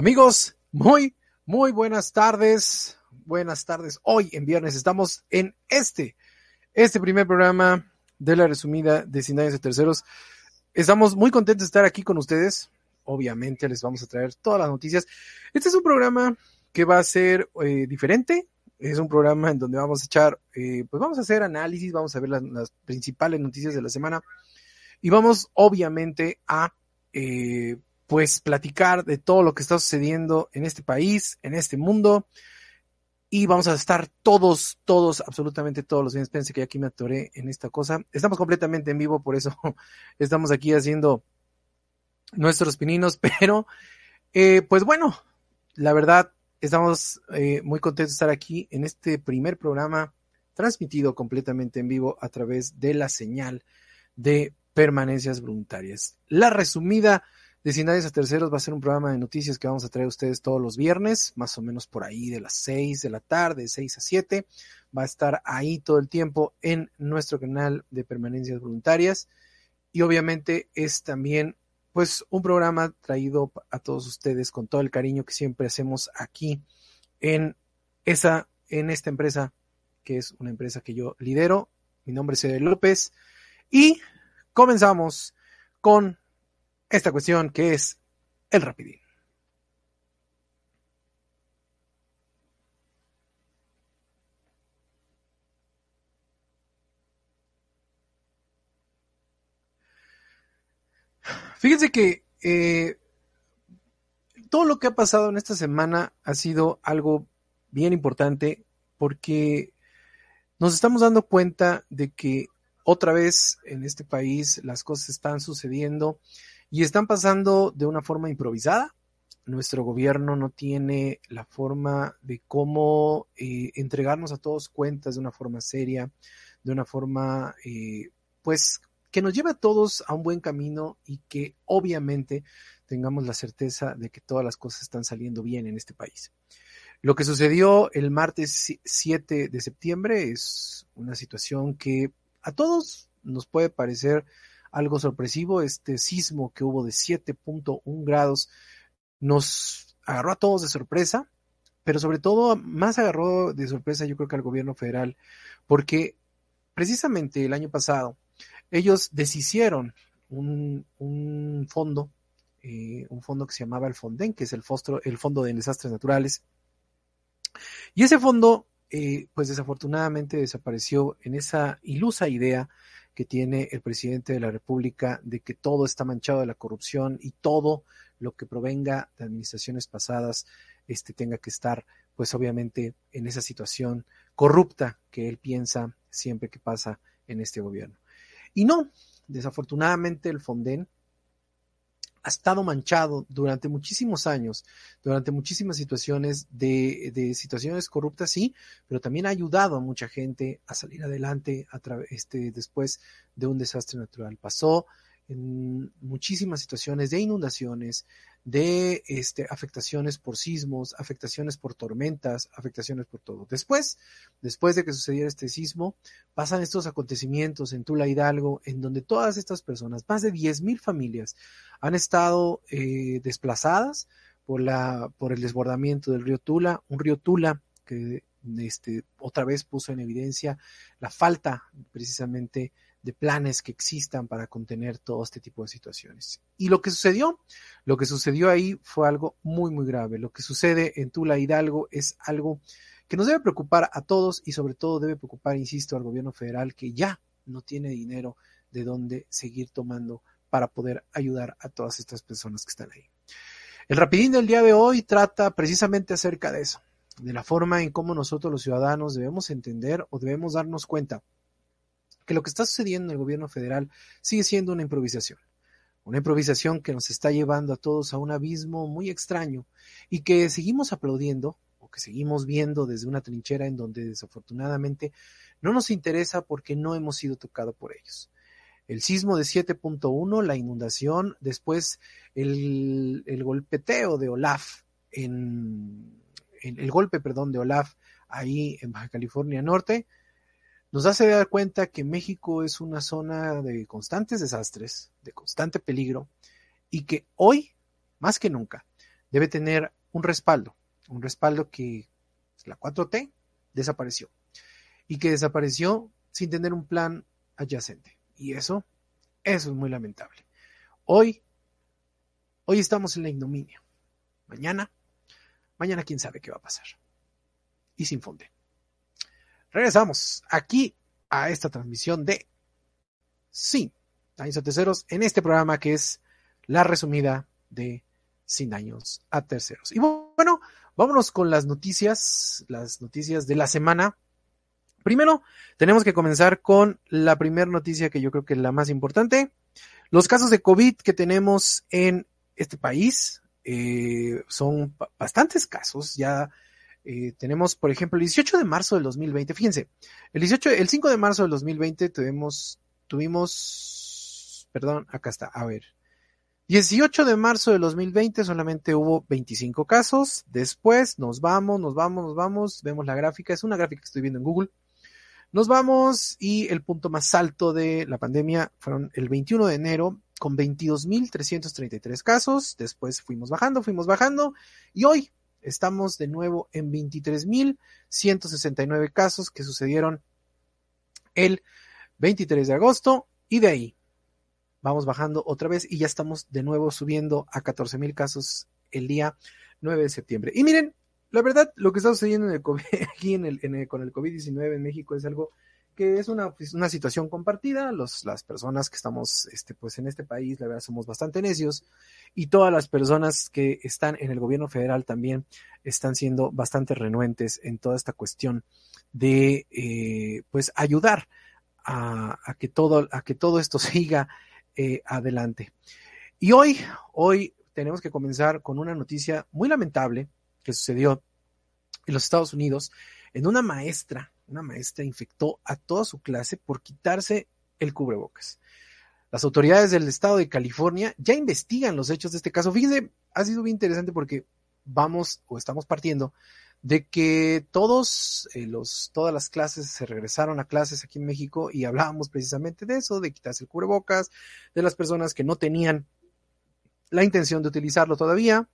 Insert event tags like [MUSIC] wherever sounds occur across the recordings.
Amigos, muy, muy buenas tardes. Buenas tardes. Hoy en viernes estamos en este, este primer programa de la resumida de Sin de Terceros. Estamos muy contentos de estar aquí con ustedes. Obviamente les vamos a traer todas las noticias. Este es un programa que va a ser eh, diferente. Es un programa en donde vamos a echar, eh, pues vamos a hacer análisis, vamos a ver las, principales noticias de la semana y vamos obviamente a eh, pues platicar de todo lo que está sucediendo en este país, en este mundo. Y vamos a estar todos, todos, absolutamente todos los días. Pense que aquí me atoré en esta cosa. Estamos completamente en vivo, por eso [LAUGHS] estamos aquí haciendo nuestros pininos. [LAUGHS] Pero, eh, pues bueno, la verdad, estamos eh, muy contentos de estar aquí en este primer programa transmitido completamente en vivo a través de la señal de permanencias voluntarias. La resumida Diccionarios a Terceros va a ser un programa de noticias que vamos a traer a ustedes todos los viernes, más o menos por ahí de las 6 de la tarde, 6 a 7. Va a estar ahí todo el tiempo en nuestro canal de permanencias voluntarias. Y obviamente es también pues un programa traído a todos ustedes con todo el cariño que siempre hacemos aquí en esa en esta empresa que es una empresa que yo lidero. Mi nombre es Evelyn López y comenzamos con esta cuestión que es el rapidín. Fíjense que eh, todo lo que ha pasado en esta semana ha sido algo bien importante porque nos estamos dando cuenta de que otra vez en este país las cosas están sucediendo y están pasando de una forma improvisada. Nuestro gobierno no tiene la forma de cómo eh, entregarnos a todos cuentas de una forma seria, de una forma, eh, pues, que nos lleve a todos a un buen camino y que obviamente tengamos la certeza de que todas las cosas están saliendo bien en este país. Lo que sucedió el martes 7 de septiembre es una situación que a todos nos puede parecer algo sorpresivo. Este sismo que hubo de 7.1 grados nos agarró a todos de sorpresa, pero sobre todo más agarró de sorpresa yo creo que al gobierno federal, porque precisamente el año pasado ellos deshicieron un, fondo, eh, un fondo que se llamaba el Fonden, que es el, el Fondo de Desastres Naturales, y ese fondo, eh, pues desafortunadamente desapareció en esa ilusa idea que tiene el presidente de la República de que todo está manchado de la corrupción y todo lo que provenga de administraciones pasadas este tenga que estar pues obviamente en esa situación corrupta que él piensa siempre que pasa en este gobierno. Y no, desafortunadamente el Fonden ha estado manchado durante muchísimos años, durante muchísimas situaciones de, de, situaciones corruptas, sí, pero también ha ayudado a mucha gente a salir adelante a este, después de un desastre natural. Pasó en muchísimas situaciones de inundaciones, de este, afectaciones por sismos, afectaciones por tormentas, afectaciones por todo. Después, después de que sucediera este sismo, pasan estos acontecimientos en Tula Hidalgo, en donde todas estas personas, más de 10.000 familias, han estado eh, desplazadas por, la, por el desbordamiento del río Tula, un río Tula que este, otra vez puso en evidencia la falta precisamente de planes que existan para contener todo este tipo de situaciones. Y lo que sucedió, lo que sucedió ahí fue algo muy, muy grave. Lo que sucede en Tula Hidalgo es algo que nos debe preocupar a todos y sobre todo debe preocupar, insisto, al gobierno federal que ya no tiene dinero de dónde seguir tomando para poder ayudar a todas estas personas que están ahí. El rapidín del día de hoy trata precisamente acerca de eso, de la forma en cómo nosotros los ciudadanos debemos entender o debemos darnos cuenta que lo que está sucediendo en el gobierno federal sigue siendo una improvisación. Una improvisación que nos está llevando a todos a un abismo muy extraño y que seguimos aplaudiendo o que seguimos viendo desde una trinchera en donde desafortunadamente no nos interesa porque no hemos sido tocados por ellos el sismo de 7.1, la inundación, después el, golpeteo de Olaf, en, el golpe, perdón, de Olaf ahí en Baja California Norte, nos hace dar cuenta que México es una zona de constantes desastres, de constante peligro, y que hoy, más que nunca, debe tener un respaldo, un respaldo que pues, la 4T desapareció, y que desapareció sin tener un plan adyacente. Y eso, eso es muy lamentable. Hoy, hoy estamos en la ignominia. Mañana, mañana quién sabe qué va a pasar. Y sin fondo. Regresamos aquí a esta transmisión de Sin Daños a Terceros en este programa que es la resumida de Sin Daños a Terceros. Y bueno, vámonos con las noticias, las noticias de la semana. Primero, tenemos que comenzar con la primera noticia que yo creo que es la más importante. Los casos de COVID que tenemos en este país eh, son bastantes casos, ya eh, tenemos, por ejemplo, el 18 de marzo del 2020, fíjense, el 18, el 5 de marzo del 2020 tuvimos, tuvimos, perdón, acá está, a ver, 18 de marzo del 2020 solamente hubo 25 casos, después nos vamos, nos vamos, nos vamos, vemos la gráfica, es una gráfica que estoy viendo en Google, nos vamos y el punto más alto de la pandemia fueron el 21 de enero con 22.333 casos, después fuimos bajando, fuimos bajando y hoy estamos de nuevo en 23.169 casos que sucedieron el 23 de agosto y de ahí vamos bajando otra vez y ya estamos de nuevo subiendo a 14.000 casos el día 9 de septiembre. Y miren, la verdad, lo que está sucediendo en el [LAUGHS] aquí en el, el, con el COVID-19 en México es algo que es una, pues, situación compartida, las personas que estamos este, pues, en este país, la verdad, somos bastante necios y todas las personas que están en el gobierno federal también están siendo bastante renuentes en toda esta cuestión de eh, pues, ayudar a, que todo, a que todo esto [LAUGHS] siga eh, adelante. Y hoy, hoy tenemos que comenzar con una noticia muy lamentable que sucedió en los Estados Unidos en una maestra una maestra infectó a toda su clase por quitarse el cubrebocas. Las autoridades del estado de California ya investigan los hechos de este caso. Fíjense, ha sido bien interesante porque vamos o estamos partiendo de que todos eh, los todas las clases se regresaron a clases aquí en México y hablábamos precisamente de eso, de quitarse el cubrebocas, de las personas que no tenían la intención de utilizarlo todavía,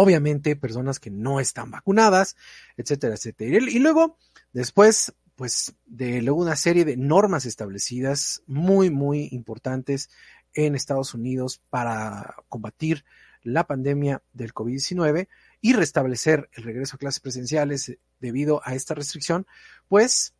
obviamente personas que no están vacunadas, etcétera, etcétera. Y luego, después, pues, de luego una serie de normas establecidas muy, muy importantes en Estados Unidos para combatir la pandemia del COVID-19 y restablecer el regreso a clases presenciales debido a esta restricción, pues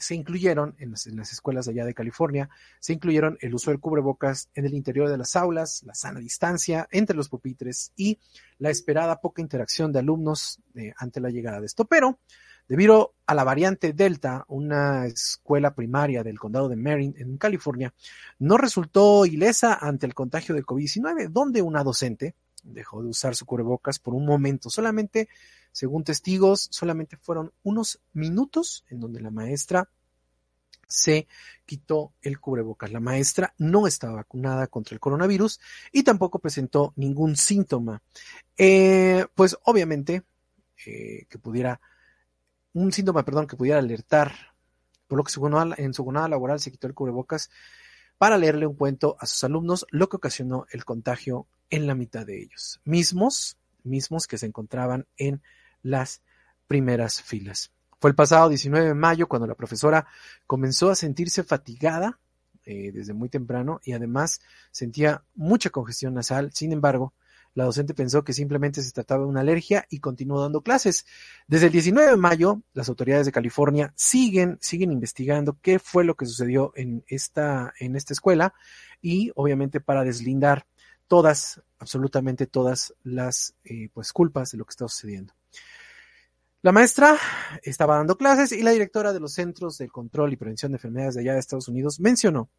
se incluyeron en las, escuelas de allá de California, se incluyeron el uso del cubrebocas en el interior de las aulas, la sana distancia entre los pupitres y la esperada poca interacción de alumnos eh, ante la llegada de esto. Pero, debido a la variante Delta, una escuela primaria del condado de Marin en California, no resultó ilesa ante el contagio de COVID-19, donde una docente dejó de usar su cubrebocas por un momento, solamente según testigos, solamente fueron unos minutos en donde la maestra se quitó el cubrebocas. La maestra no estaba vacunada contra el coronavirus y tampoco presentó ningún síntoma. Eh, pues obviamente eh, que pudiera, un síntoma, perdón, que pudiera alertar, por lo que en su jornada laboral se quitó el cubrebocas para leerle un cuento a sus alumnos, lo que ocasionó el contagio en la mitad de ellos, mismos, mismos que se encontraban en las primeras filas. Fue el pasado 19 de mayo cuando la profesora comenzó a sentirse fatigada eh, desde muy temprano y además sentía mucha congestión nasal. Sin embargo, la docente pensó que simplemente se trataba de una alergia y continuó dando clases. Desde el 19 de mayo, las autoridades de California siguen, siguen investigando qué fue lo que sucedió en esta, en esta escuela y obviamente para deslindar todas, absolutamente todas las eh, pues, culpas de lo que está sucediendo. La maestra estaba dando clases y la directora de los Centros de Control y Prevención de Enfermedades de allá de Estados Unidos mencionó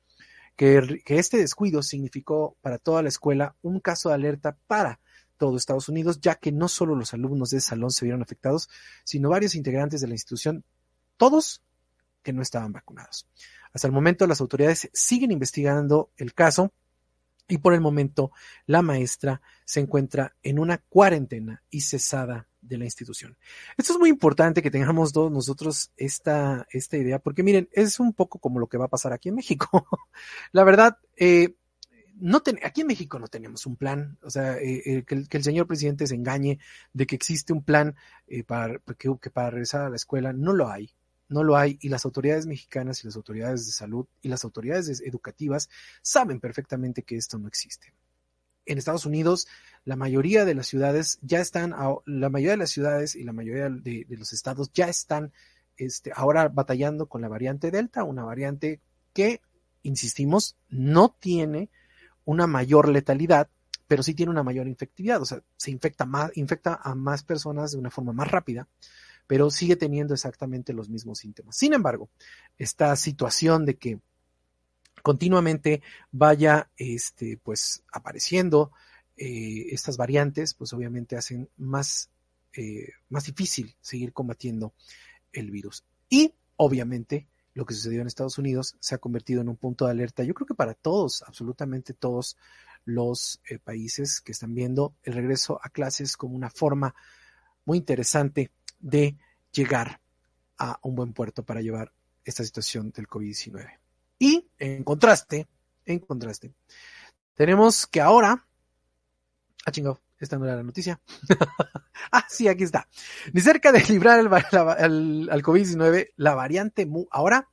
que, este descuido significó para toda la escuela un caso de alerta para todo Estados Unidos, ya que no solo los alumnos de ese salón se vieron afectados, sino varios integrantes de la institución, todos que no estaban vacunados. Hasta el momento las autoridades siguen investigando el caso y por el momento la maestra se encuentra en una cuarentena y cesada de la institución. Esto es muy importante que tengamos todos nosotros esta, esta idea, porque miren, es un poco como lo que va a pasar aquí en México. [LAUGHS] la verdad, eh, no aquí en México no tenemos un plan, o sea, eh, eh, que, el, señor presidente se engañe de que existe un plan para, que para regresar a la escuela, no lo hay, no lo hay y las autoridades mexicanas y las autoridades de salud y las autoridades educativas saben perfectamente que esto no existe. En Estados Unidos la mayoría de las ciudades ya están, la mayoría de las ciudades y la mayoría de, los estados ya están este, ahora batallando con la variante Delta, una variante que, insistimos, no tiene una mayor letalidad, pero sí tiene una mayor infectividad, o sea, se infecta, más, infecta a más personas de una forma más rápida, pero sigue teniendo exactamente los mismos síntomas. Sin embargo, esta situación de que continuamente vaya este, pues, apareciendo eh, estas variantes, pues obviamente hacen más, eh, más difícil seguir combatiendo el virus. Y obviamente lo que sucedió en Estados Unidos se ha convertido en un punto de alerta, yo creo que para todos, absolutamente todos los eh, países que están viendo el regreso a clases como una forma muy interesante de llegar a un buen puerto para llevar esta situación del COVID-19. Y en contraste, en contraste, tenemos que ahora Ah, chingado, esta no era la noticia. [LAUGHS] ah, sí, aquí está. Ni cerca de librar el, al COVID-19, la variante Mu. Ahora,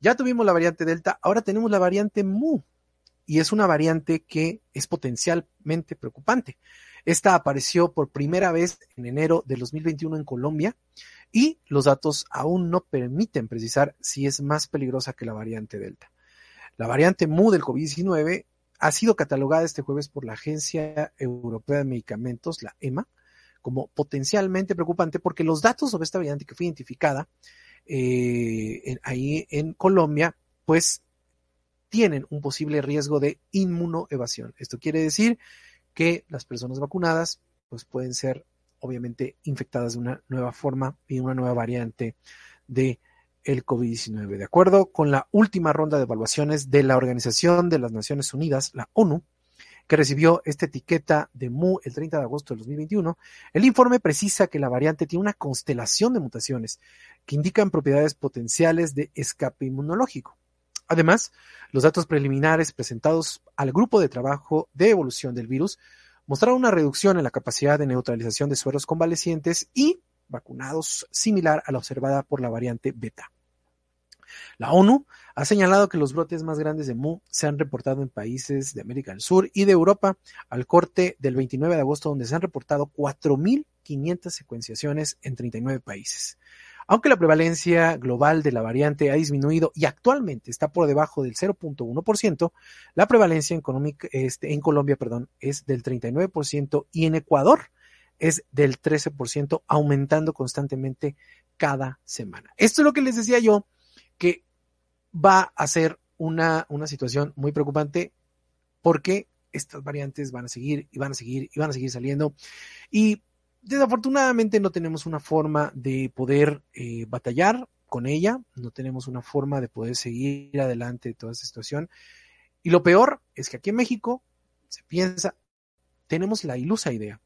ya tuvimos la variante Delta, ahora tenemos la variante Mu. Y es una variante que es potencialmente preocupante. Esta apareció por primera vez en enero de 2021 en Colombia y los datos aún no permiten precisar si es más peligrosa que la variante Delta. La variante Mu del COVID-19 ha sido catalogada este jueves por la Agencia Europea de Medicamentos, la EMA, como potencialmente preocupante porque los datos sobre esta variante que fue identificada eh, ahí en Colombia, pues tienen un posible riesgo de inmunoevasión. Esto quiere decir que las personas vacunadas pues pueden ser obviamente infectadas de una nueva forma y una nueva variante de el COVID-19. De acuerdo con la última ronda de evaluaciones de la Organización de las Naciones Unidas, la ONU, que recibió esta etiqueta de MU el 30 de agosto de 2021, el informe precisa que la variante tiene una constelación de mutaciones que indican propiedades potenciales de escape inmunológico. Además, los datos preliminares presentados al grupo de trabajo de evolución del virus mostraron una reducción en la capacidad de neutralización de sueros convalecientes y vacunados similar a la observada por la variante beta. La ONU ha señalado que los brotes más grandes de Mu se han reportado en países de América del Sur y de Europa al corte del 29 de agosto, donde se han reportado 4.500 secuenciaciones en 39 países. Aunque la prevalencia global de la variante ha disminuido y actualmente está por debajo del 0.1%, la prevalencia este, en, Colombia perdón, es del 39% y en Ecuador es del 13%, aumentando constantemente cada semana. Esto es lo que les decía yo que va a ser una, situación muy preocupante porque estas variantes van a seguir y van a seguir y van a seguir saliendo. Y desafortunadamente no tenemos una forma de poder eh, batallar con ella, no tenemos una forma de poder seguir adelante toda esta situación. Y lo peor es que aquí en México se piensa, tenemos la ilusa idea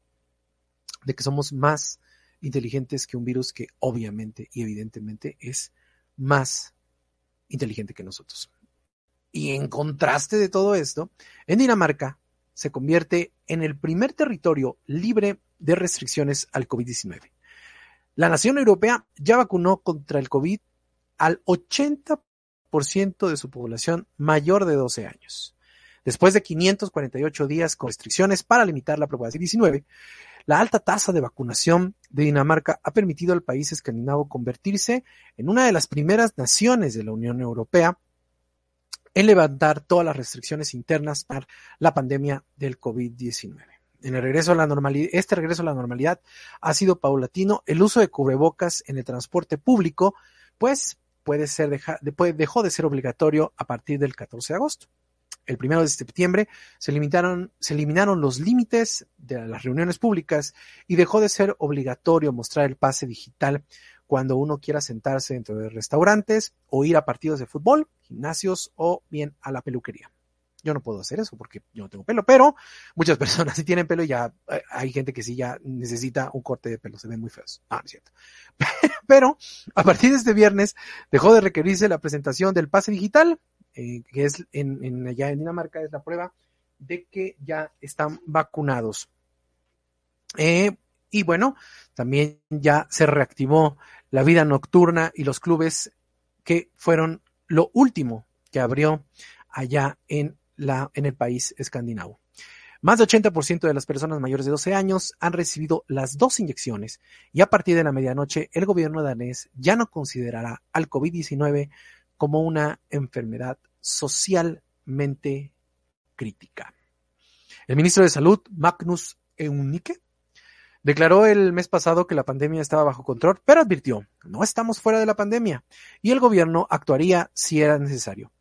de que somos más inteligentes que un virus que obviamente y evidentemente es más inteligente que nosotros. Y en contraste de todo esto, en Dinamarca se convierte en el primer territorio libre de restricciones al COVID-19. La nación europea ya vacunó contra el COVID al 80% de su población mayor de 12 años. Después de 548 días con restricciones para limitar la propagación de 19, la alta tasa de vacunación de Dinamarca ha permitido al país escandinavo convertirse en una de las primeras naciones de la Unión Europea en levantar todas las restricciones internas para la pandemia del COVID-19. En el regreso a la normalidad, este regreso a la normalidad ha sido paulatino. El uso de cubrebocas en el transporte público, pues, puede ser dejó de ser obligatorio a partir del 14 de agosto el primero de septiembre, se, limitaron, se eliminaron los límites de las reuniones públicas y dejó de ser obligatorio mostrar el pase digital cuando uno quiera sentarse dentro de restaurantes o ir a partidos de fútbol, gimnasios o bien a la peluquería. Yo no puedo hacer eso porque yo no tengo pelo, pero muchas [LAUGHS] personas sí tienen pelo y ya eh, hay gente que sí ya necesita un corte de pelo, se ven muy feos. Ah, es cierto. [LAUGHS] Pero a partir de este viernes dejó de requerirse la presentación del pase digital eh, que es en, allá en Dinamarca, es la prueba de que ya están vacunados. Eh, y bueno, también ya se reactivó la vida nocturna y los clubes que fueron lo último que abrió allá en, la, en el país escandinavo. Más de 80% de las personas mayores de 12 años han recibido las dos inyecciones y a partir de la medianoche el gobierno danés ya no considerará al COVID-19 como una enfermedad socialmente crítica. El ministro de Salud, Magnus Eunike, declaró el mes pasado que la pandemia estaba bajo control, pero advirtió, no estamos fuera de la pandemia y el gobierno actuaría si era necesario.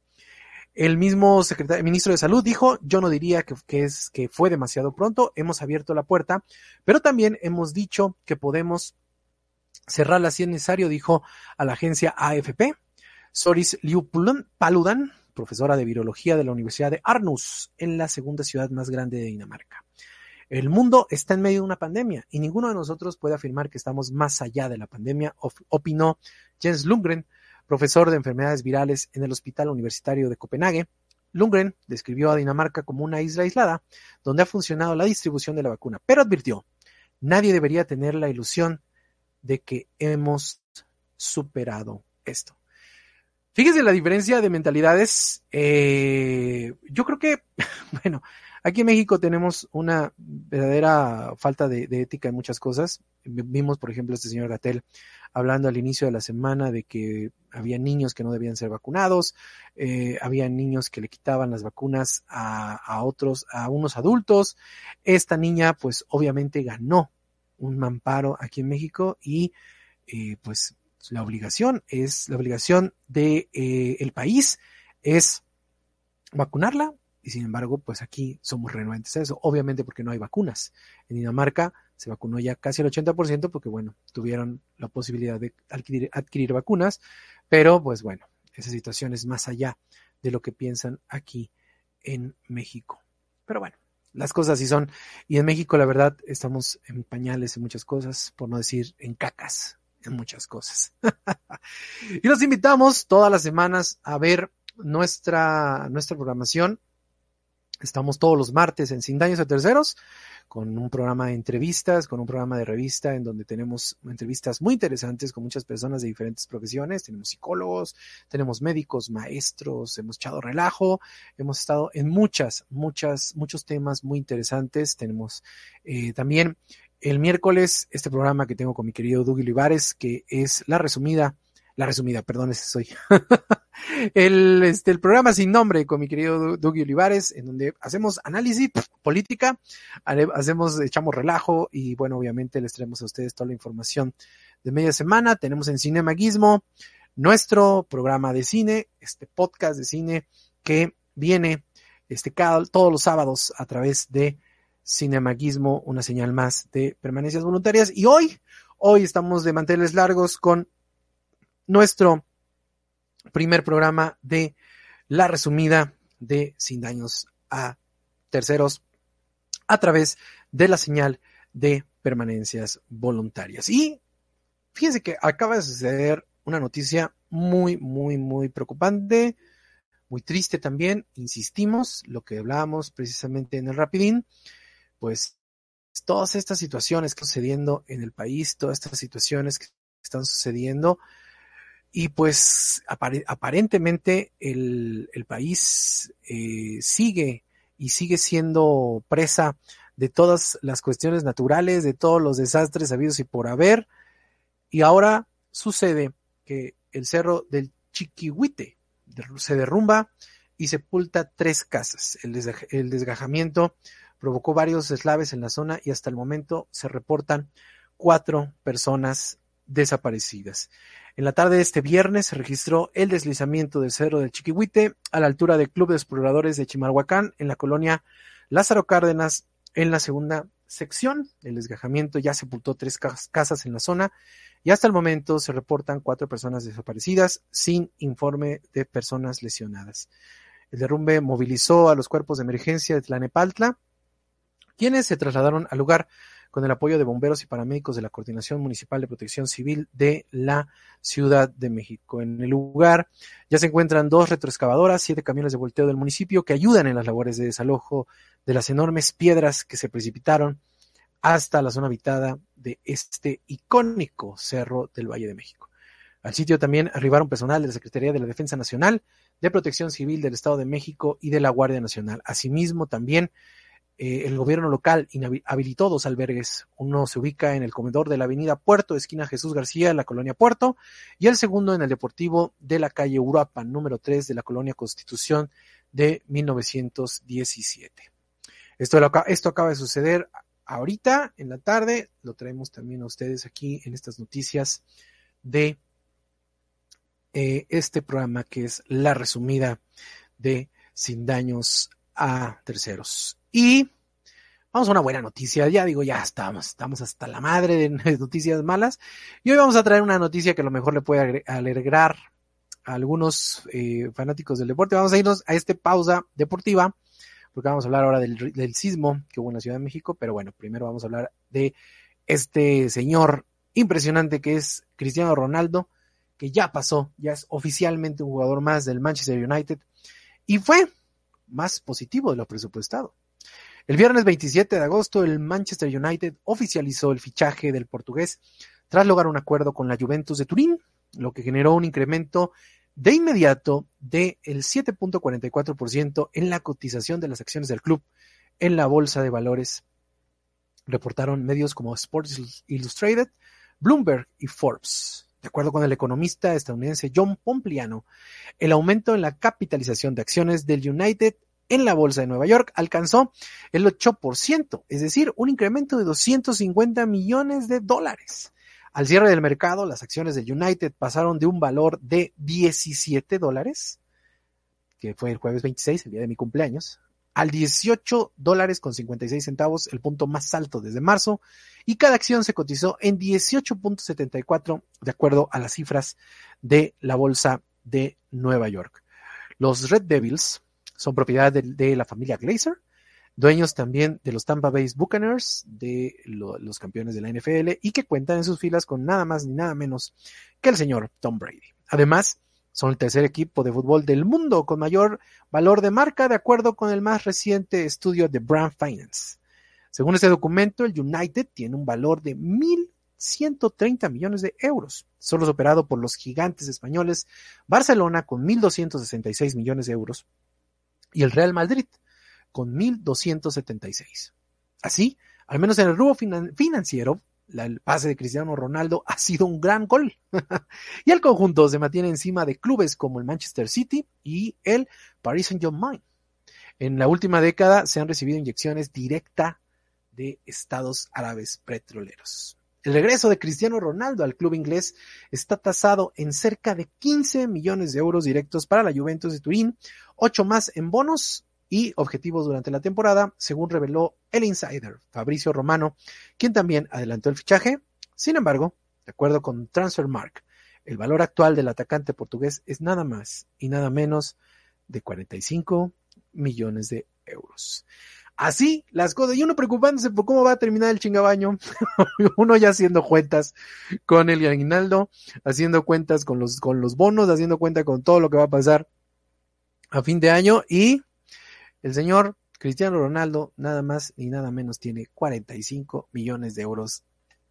El mismo ministro de Salud dijo, yo no diría que fue demasiado pronto, hemos abierto la puerta, pero también hemos dicho que podemos cerrarla si es necesario, dijo a la agencia AFP. Soris Liupaludan, paludan profesora de virología de la Universidad de Arnus, en la segunda ciudad más grande de Dinamarca. El mundo está en medio de una pandemia y ninguno de nosotros puede afirmar que estamos más allá de la pandemia, opinó Jens Lundgren, profesor de enfermedades virales en el Hospital Universitario de Copenhague. Lundgren describió a Dinamarca como una isla aislada donde ha funcionado la distribución de la vacuna, pero advirtió, nadie debería tener la ilusión de que hemos superado esto. Fíjese la diferencia de mentalidades. Eh, yo creo que, [LAUGHS] bueno, aquí en México tenemos una verdadera falta de, ética en muchas cosas. Vimos, por ejemplo, este señor Gatel hablando al inicio de la semana de que había niños que no debían ser vacunados, eh, había niños que le quitaban las vacunas a, otros, a unos adultos. Esta niña, pues obviamente ganó un mamparo aquí en México y eh, pues la obligación es, la obligación de, eh, el país es vacunarla y sin embargo, pues aquí somos renuentes a eso, obviamente porque no hay vacunas. En Dinamarca se vacunó ya casi el 80% porque, bueno, tuvieron la posibilidad de adquirir, adquirir vacunas, pero pues bueno, esa situación es más allá de lo que piensan aquí en México. Pero bueno, las cosas sí son. Y en México, la verdad, estamos en pañales en muchas cosas, por no decir en cacas, en muchas cosas. [LAUGHS] y los invitamos todas las semanas a ver nuestra, nuestra programación. Estamos todos los martes en Sin Daños a Terceros, con un programa de entrevistas, con un programa de revista en donde tenemos entrevistas muy interesantes con muchas personas de diferentes profesiones. Tenemos psicólogos, tenemos médicos, maestros, hemos echado relajo, hemos estado en muchas, muchas, muchos temas muy interesantes. Tenemos eh, también el miércoles este programa que tengo con mi querido Doug Olivares, que es la resumida, la resumida, perdón, ese soy. [LAUGHS] el, este, el programa sin nombre con mi querido Doug Olivares, en donde hacemos análisis política, hacemos, echamos relajo y bueno, obviamente les traemos a ustedes toda la información de media semana. Tenemos en Cinemaguismo nuestro programa de cine, este podcast de cine que viene este, cada, todos los sábados a través de Cinemaguismo, una señal más de permanencias voluntarias. Y hoy, hoy estamos de manteles largos con nuestro primer programa de la resumida de Sin Daños a Terceros a través de la señal de permanencias voluntarias. Y fíjense que acaba de suceder una noticia muy, muy, muy preocupante, muy triste también, insistimos, lo que hablábamos precisamente en el Rapidín, pues todas estas situaciones que están sucediendo en el país, todas estas situaciones que están sucediendo, y pues aparentemente el, país eh, sigue y sigue siendo presa de todas las cuestiones naturales, de todos los desastres habidos y por haber. Y ahora sucede que el cerro del Chiquihuite se derrumba y sepulta tres casas. El, desgajamiento provocó varios eslaves en la zona y hasta el momento se reportan cuatro personas desaparecidas. En la tarde de este viernes se registró el deslizamiento del Cerro del Chiquihuite a la altura del Club de Exploradores de Chimalhuacán en la colonia Lázaro Cárdenas en la segunda sección. El desgajamiento ya sepultó tres casas en la zona y hasta el momento se reportan cuatro personas desaparecidas sin informe de personas lesionadas. El derrumbe movilizó a los cuerpos de emergencia de Tlanepaltla, quienes se trasladaron al lugar con el apoyo de bomberos y paramédicos de la Coordinación Municipal de Protección Civil de la Ciudad de México. En el lugar ya se encuentran dos retroexcavadoras, siete camiones de volteo del municipio que ayudan en las labores de desalojo de las enormes piedras que se precipitaron hasta la zona habitada de este icónico cerro del Valle de México. Al sitio también arribaron personal de la Secretaría de la Defensa Nacional, de Protección Civil del Estado de México y de la Guardia Nacional. Asimismo, también eh, el gobierno local habilitó dos albergues. Uno se ubica en el comedor de la avenida Puerto, esquina Jesús García, en la colonia Puerto, y el segundo en el deportivo de la calle Europa, número 3 de la colonia Constitución de 1917. Esto, esto acaba de suceder ahorita, en la tarde. Lo traemos también a ustedes aquí en estas noticias de eh, este programa que es la resumida de Sin Daños a Terceros. Y vamos a una buena noticia. Ya digo, ya estamos, estamos hasta la madre de [LAUGHS] noticias malas. Y hoy vamos a traer una noticia que a lo mejor le puede alegrar a algunos eh, fanáticos del deporte. Vamos a irnos a esta pausa deportiva, porque vamos a hablar ahora del, sismo que hubo en la Ciudad de México. Pero bueno, primero vamos a hablar de este señor impresionante que es Cristiano Ronaldo, que ya pasó, ya es oficialmente un jugador más del Manchester United y fue más positivo de lo presupuestado. El viernes 27 de agosto, el Manchester United oficializó el fichaje del portugués tras lograr un acuerdo con la Juventus de Turín, lo que generó un incremento de inmediato del de 7.44% en la cotización de las acciones del club en la bolsa de valores, reportaron medios como Sports Illustrated, Bloomberg y Forbes. De acuerdo con el economista estadounidense John Pompliano, el aumento en la capitalización de acciones del United en la Bolsa de Nueva York alcanzó el 8%, es decir, un incremento de 250 millones de dólares. Al cierre del mercado, las acciones del United pasaron de un valor de 17 dólares, que fue el jueves 26, el día de mi cumpleaños, al 18 dólares con 56 centavos, el punto más alto desde marzo, y cada acción se cotizó en 18.74 de acuerdo a las cifras de la bolsa de Nueva York. Los Red Devils son propiedad de, la familia Glazer, dueños también de los Tampa Bay Buccaneers, de los campeones de la NFL, y que cuentan en sus filas con nada más ni nada menos que el señor Tom Brady. Además, son el tercer equipo de fútbol del mundo con mayor valor de marca, de acuerdo con el más reciente estudio de Brand Finance. Según este documento, el United tiene un valor de 1.130 millones de euros, solo superado por los gigantes españoles Barcelona con 1.266 millones de euros y el Real Madrid con 1.276. Así, al menos en el rubro financiero, el pase de Cristiano Ronaldo ha sido un gran gol. [LAUGHS] y el conjunto se mantiene encima de clubes como el Manchester City y el Paris Saint-Germain. En la última década se han recibido inyecciones directas de estados árabes petroleros. El regreso de Cristiano Ronaldo al club inglés está tasado en cerca de 15 millones de euros directos para la Juventus de Turín, 8 más en bonos y objetivos durante la temporada, según reveló el insider Fabricio Romano, quien también adelantó el fichaje. Sin embargo, de acuerdo con Transfermark, el valor actual del atacante portugués es nada más y nada menos de 45 millones de euros. Así las cosas, y uno preocupándose por cómo va a terminar el chingabaño, [LAUGHS] uno ya haciendo cuentas con el aguinaldo, haciendo cuentas con los, con los bonos, haciendo cuenta con todo lo que va a pasar a fin de año y el señor Cristiano Ronaldo nada más ni nada menos tiene 45 millones de euros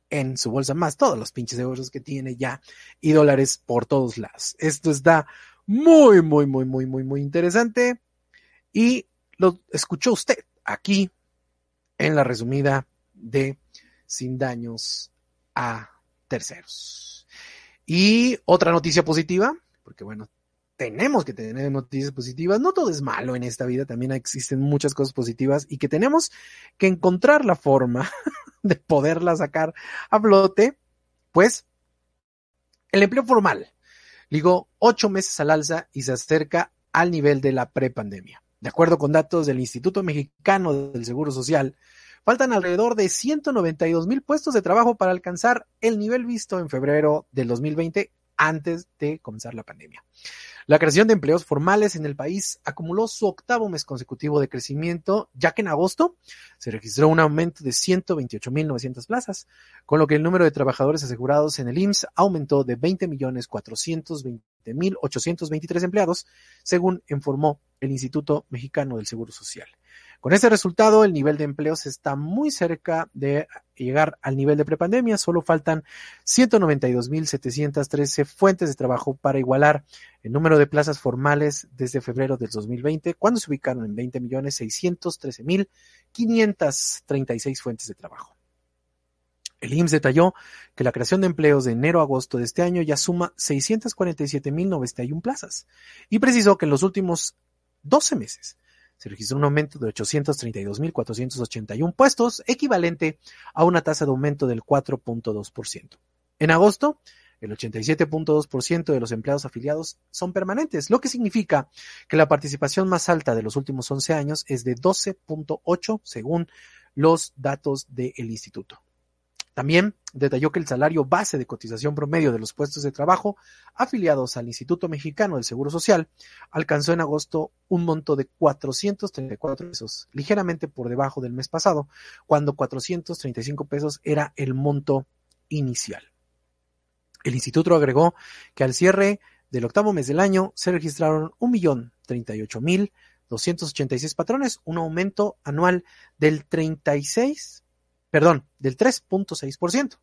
en su bolsa, más todos los pinches euros que tiene ya y dólares por todos lados. Esto está muy, muy, muy, muy, muy, muy interesante. Y lo escuchó usted aquí en la resumida de Sin daños a terceros. Y otra noticia positiva, porque bueno, tenemos que tener noticias positivas. No todo es malo en esta vida, también existen muchas cosas positivas y que tenemos que encontrar la forma [LAUGHS] de poderla sacar a flote. Pues, el empleo formal ligó ocho meses al alza y se acerca al nivel de la prepandemia. De acuerdo con datos del Instituto Mexicano del Seguro Social, faltan alrededor de 192 mil puestos de trabajo para alcanzar el nivel visto en febrero del 2020 antes de comenzar la pandemia. La creación de empleos formales en el país acumuló su octavo mes consecutivo de crecimiento, ya que en agosto se registró un aumento de 128.900 plazas, con lo que el número de trabajadores asegurados en el IMSS aumentó de 20.420.823 empleados, según informó el Instituto Mexicano del Seguro Social. Con ese resultado, el nivel de empleos está muy cerca de llegar al nivel de prepandemia. Solo faltan 192.713 fuentes de trabajo para igualar el número de plazas formales desde febrero del 2020, cuando se ubicaron en 20.613.536 fuentes de trabajo. El IMSS detalló que la creación de empleos de enero a agosto de este año ya suma 647.091 plazas y precisó que en los últimos 12 meses se registró un aumento de 832.481 puestos, equivalente a una tasa de aumento del 4.2%. En agosto, el 87.2% de los empleados afiliados son permanentes, lo que significa que la participación más alta de los últimos 11 años es de 12.8 según los datos del instituto. También detalló que el salario base de cotización promedio de los puestos de trabajo afiliados al Instituto Mexicano del Seguro Social alcanzó en agosto un monto de 434 pesos, ligeramente por debajo del mes pasado, cuando 435 pesos era el monto inicial. El instituto agregó que al cierre del octavo mes del año se registraron 1.038.286 patrones, un aumento anual del 36 perdón, del 3.6%.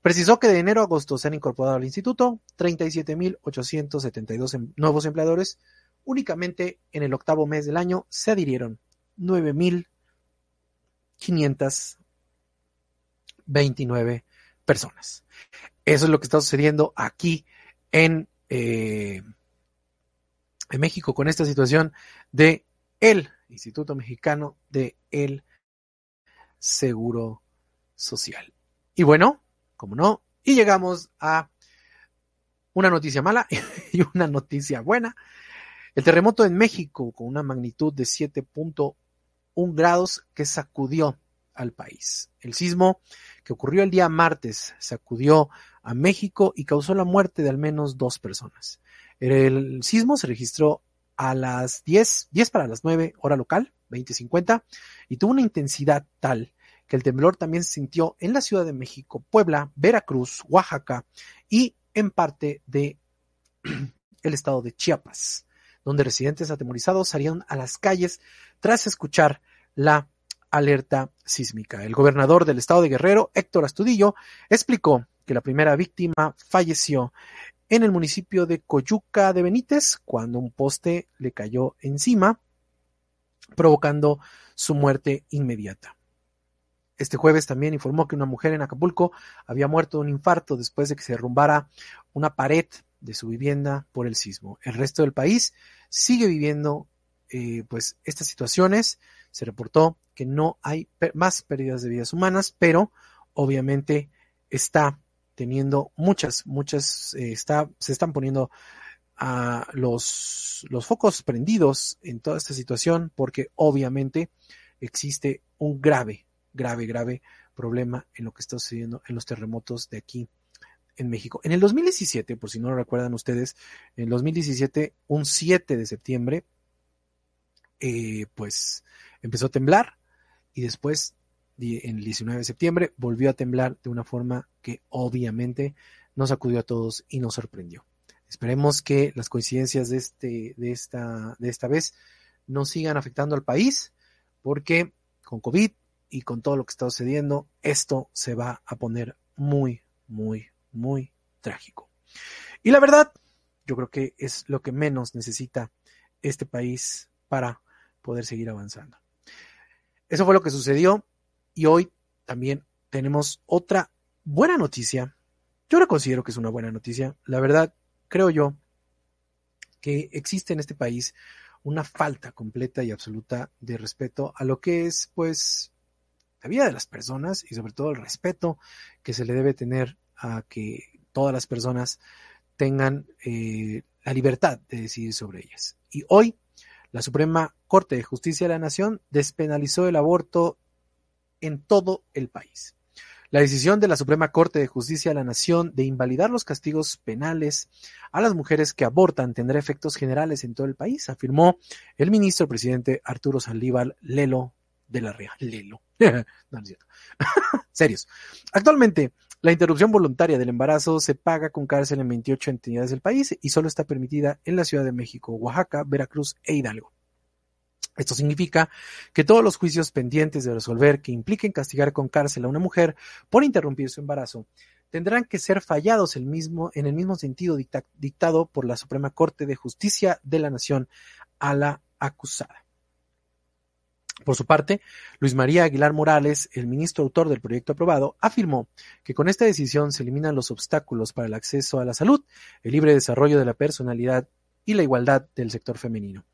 Precisó que de enero a agosto se han incorporado al instituto 37.872 em, nuevos empleadores. Únicamente en el octavo mes del año se adhirieron 9.529 personas. Eso es lo que está sucediendo aquí eh, en, México con esta situación de el Instituto Mexicano de el seguro social. Y bueno, como no, y llegamos a una noticia mala [LAUGHS] y una noticia buena. El terremoto en México con una magnitud de 7.1 grados que sacudió al país. El sismo que ocurrió el día martes sacudió a México y causó la muerte de al menos dos personas. El sismo se registró a las 10, 10 para las 9 hora local 2050, y tuvo una intensidad tal que el temblor también se sintió en la Ciudad de México, Puebla, Veracruz, Oaxaca y en parte de [CLEARS THROAT] el estado de Chiapas, donde residentes atemorizados salieron a las calles tras escuchar la alerta sísmica. El gobernador del estado de Guerrero, Héctor Astudillo, explicó que la primera víctima falleció en el municipio de Coyuca de Benítez cuando un poste le cayó encima provocando su muerte inmediata. Este jueves también informó que una mujer en Acapulco había muerto de un infarto después de que se derrumbara una pared de su vivienda por el sismo. El resto del país sigue viviendo eh, pues estas situaciones. Se reportó que no hay más pérdidas de vidas humanas, pero obviamente está teniendo muchas, muchas, eh, está, se están poniendo a los, focos prendidos en toda esta situación porque obviamente existe un grave, grave, grave problema en lo que está sucediendo en los terremotos de aquí en México. En el 2017, por si no lo recuerdan ustedes, en el 2017, un 7 de septiembre, eh, pues empezó a temblar y después, en el 19 de septiembre, volvió a temblar de una forma que obviamente nos acudió a todos y nos sorprendió. Esperemos que las coincidencias de, este, de, esta, de esta vez no sigan afectando al país, porque con COVID y con todo lo que está sucediendo, esto se va a poner muy, muy, muy trágico. Y la verdad, yo creo que es lo que menos necesita este país para poder seguir avanzando. Eso fue lo que sucedió y hoy también tenemos otra buena noticia. Yo la considero que es una buena noticia. La verdad, creo yo que existe en este país una falta completa y absoluta de respeto a lo que es, pues, la vida de las personas y sobre todo el respeto que se le debe tener a que todas las personas tengan eh, la libertad de decidir sobre ellas. Y hoy, la Suprema Corte de Justicia de la Nación despenalizó el aborto en todo el país. La decisión de la Suprema Corte de Justicia de la Nación de invalidar los castigos penales a las mujeres que abortan tendrá efectos generales en todo el país, afirmó el ministro presidente Arturo Saldívar Lelo de la Real. Lelo. [LAUGHS] no, es cierto. [LAUGHS] Serios. Actualmente, la interrupción voluntaria del embarazo se paga con cárcel en 28 entidades del país y solo está permitida en la Ciudad de México, Oaxaca, Veracruz e Hidalgo. Esto significa que todos los juicios pendientes de resolver que impliquen castigar con cárcel a una mujer por interrumpir su embarazo tendrán que ser fallados el mismo, en el mismo sentido dictado por la Suprema Corte de Justicia de la Nación a la acusada. Por su parte, Luis María Aguilar Morales, el ministro autor del proyecto aprobado, afirmó que con esta decisión se eliminan los obstáculos para el acceso a la salud, el libre desarrollo de la personalidad y la igualdad del sector femenino.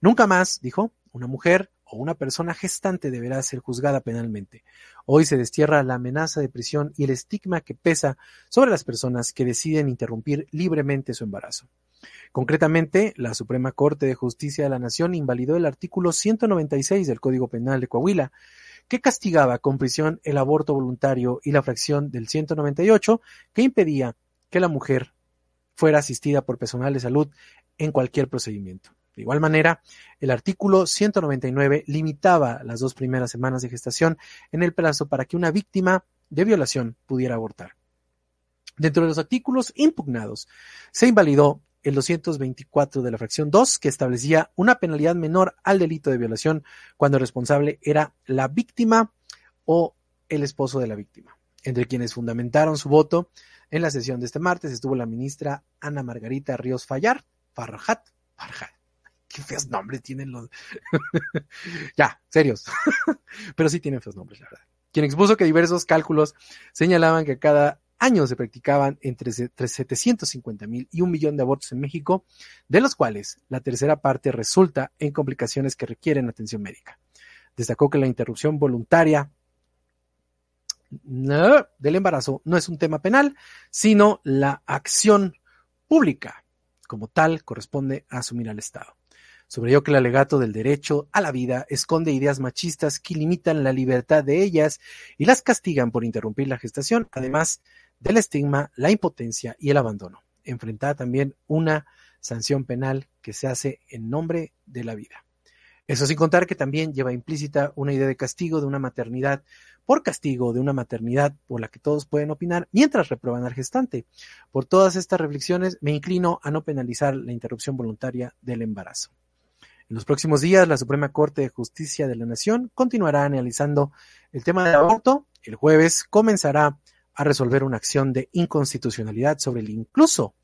Nunca más, dijo, una mujer o una persona gestante deberá ser juzgada penalmente. Hoy se destierra la amenaza de prisión y el estigma que pesa sobre las personas que deciden interrumpir libremente su embarazo. Concretamente, la Suprema Corte de Justicia de la Nación invalidó el artículo 196 del Código Penal de Coahuila, que castigaba con prisión el aborto voluntario y la fracción del 198 que impedía que la mujer fuera asistida por personal de salud en cualquier procedimiento. De igual manera, el artículo 199 limitaba las dos primeras semanas de gestación en el plazo para que una víctima de violación pudiera abortar. Dentro de los artículos impugnados, se invalidó el 224 de la fracción 2, que establecía una penalidad menor al delito de violación cuando el responsable era la víctima o el esposo de la víctima. Entre quienes fundamentaron su voto en la sesión de este martes estuvo la ministra Ana Margarita Ríos Fallar, Farjat, qué feos nombres tienen los. [LAUGHS] ya, serios. [LAUGHS] Pero sí tienen feos nombres, la verdad. Quien expuso que diversos cálculos señalaban que cada año se practicaban entre 750 mil y un millón de abortos en México, de los cuales la tercera parte resulta en complicaciones que requieren atención médica. Destacó que la interrupción voluntaria del embarazo no es un tema penal, sino la acción pública como tal corresponde a asumir al Estado yo que el alegato del derecho a la vida esconde ideas machistas que limitan la libertad de ellas y las castigan por interrumpir la gestación, además del estigma, la impotencia y el abandono. Enfrentada también una sanción penal que se hace en nombre de la vida. Eso sin contar que también lleva implícita una idea de castigo de una maternidad por castigo de una maternidad por la que todos pueden opinar mientras reprueban al gestante. Por todas estas reflexiones me inclino a no penalizar la interrupción voluntaria del embarazo. En los próximos días, la Suprema Corte de Justicia de la Nación continuará analizando el tema del aborto. El jueves comenzará a resolver una acción de inconstitucionalidad sobre el incluso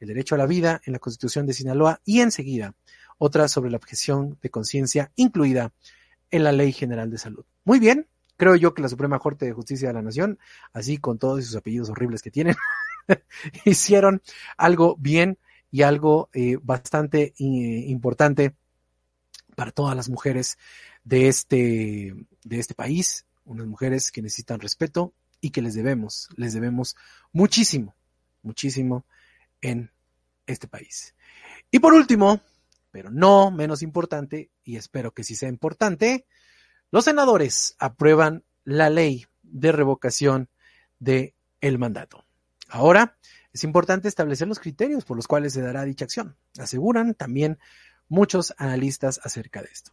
el derecho a la vida en la Constitución de Sinaloa y enseguida otra sobre la objeción de conciencia incluida en la Ley General de Salud. Muy bien, creo yo que la Suprema Corte de Justicia de la Nación, así con todos sus apellidos horribles que tienen, [LAUGHS] hicieron algo bien y algo eh, bastante eh, importante para todas las mujeres de este, de este país, unas mujeres que necesitan respeto y que les debemos, les debemos muchísimo, muchísimo en este país. Y por último, pero no menos importante, y espero que sí sea importante, los senadores aprueban la ley de revocación de el mandato. Ahora, es importante establecer los criterios por los cuales se dará dicha acción. Aseguran también muchos analistas acerca de esto.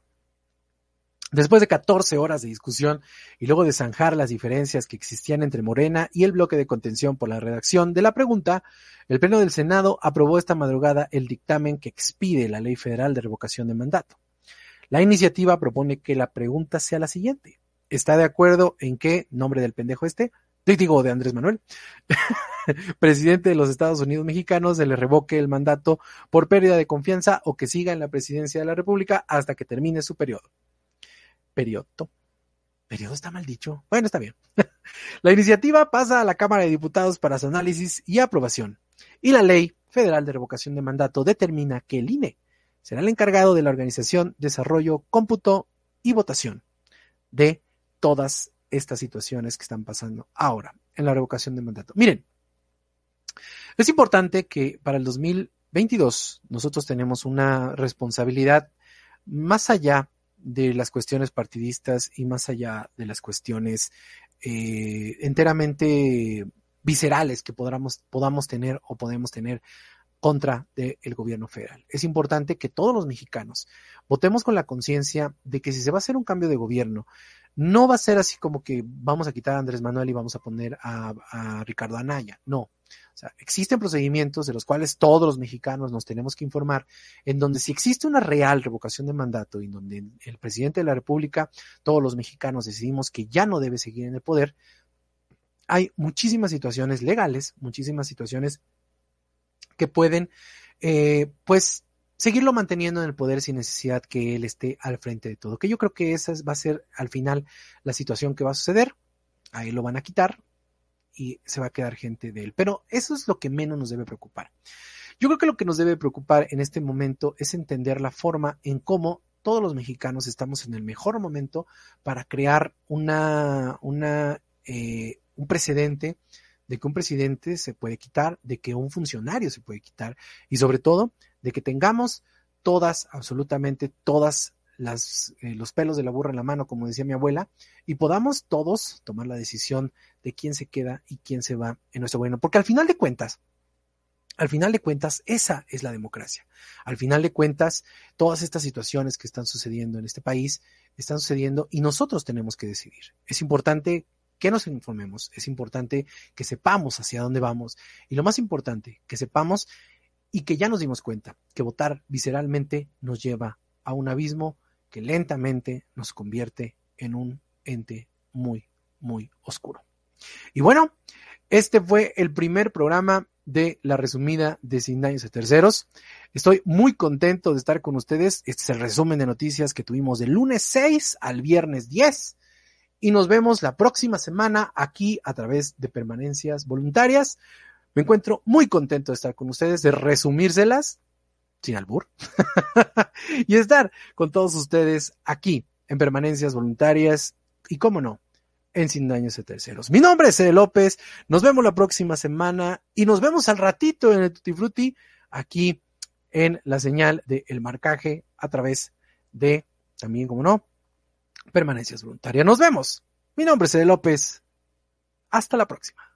Después de 14 horas de discusión y luego de zanjar las diferencias que existían entre Morena y el bloque de contención por la redacción de la pregunta, el Pleno del Senado aprobó esta madrugada el dictamen que expide la Ley Federal de Revocación de Mandato. La iniciativa propone que la pregunta sea la siguiente. ¿Está de acuerdo en qué nombre del pendejo este, digo, de Andrés Manuel, [LAUGHS] presidente de los Estados Unidos mexicanos, se le revoque el mandato por pérdida de confianza o que siga en la presidencia de la República hasta que termine su periodo. Periodo. Periodo está mal dicho. Bueno, está bien. [LAUGHS] la iniciativa pasa a la Cámara de Diputados para su análisis y aprobación. Y la ley federal de revocación de mandato determina que el INE será el encargado de la organización, desarrollo, cómputo y votación de todas estas situaciones que están pasando ahora en la revocación de mandato. Miren, es importante que para el 2022 nosotros tenemos una responsabilidad más allá de las cuestiones partidistas y más allá de las cuestiones eh, enteramente viscerales que podamos, podamos tener o podemos tener contra el gobierno federal. Es importante que todos los mexicanos votemos con la conciencia de que si se va a hacer un cambio de gobierno, no va a ser así como que vamos a quitar a Andrés Manuel y vamos a poner a, Ricardo Anaya. No. O sea, existen procedimientos de los cuales todos los mexicanos nos tenemos que informar, en donde si existe una real revocación de mandato y donde el presidente de la República, todos los mexicanos decidimos que ya no debe seguir en el poder, hay muchísimas situaciones legales, muchísimas situaciones que pueden, eh, pues, seguirlo manteniendo en el poder sin necesidad que él esté al frente de todo. Que yo creo que esa va a ser al final la situación que va a suceder. A él lo van a quitar y se va a quedar gente de él. Pero eso es lo que menos nos debe preocupar. Yo creo que lo que nos debe preocupar en este momento es entender la forma en cómo todos los mexicanos estamos en el mejor momento para crear una, una, eh, un precedente de que un presidente se puede quitar, de que un funcionario se puede quitar y sobre todo de que tengamos todas, absolutamente todas las, eh, los pelos de la burra en la mano, como decía mi abuela, y podamos todos tomar la decisión de quién se queda y quién se va en nuestro bueno Porque al final de cuentas, al final de cuentas, esa es la democracia. Al final de cuentas, todas estas situaciones que están sucediendo en este país están sucediendo y nosotros tenemos que decidir. Es importante que nos informemos, es importante que sepamos hacia dónde vamos y lo más importante, que sepamos y que ya nos dimos cuenta que votar visceralmente nos lleva a un abismo que lentamente nos convierte en un ente muy, muy oscuro. Y bueno, este fue el primer programa de la resumida de Sin Daños de Terceros. Estoy muy contento de estar con ustedes. Este es el resumen de noticias que tuvimos del lunes 6 al viernes 10. Y nos vemos la próxima semana aquí a través de permanencias voluntarias. Me encuentro muy contento de estar con ustedes, de resumírselas, sin albur, [LAUGHS] y estar con todos ustedes aquí, en permanencias voluntarias y, cómo no, en Sin Daños de Terceros. Mi nombre es Cede López, nos vemos la próxima semana y nos vemos al ratito en el Tutti Frutti, aquí en la señal del El marcaje a través de, también, como no, permanencias voluntarias. Nos vemos. Mi nombre es Cede López. Hasta la próxima.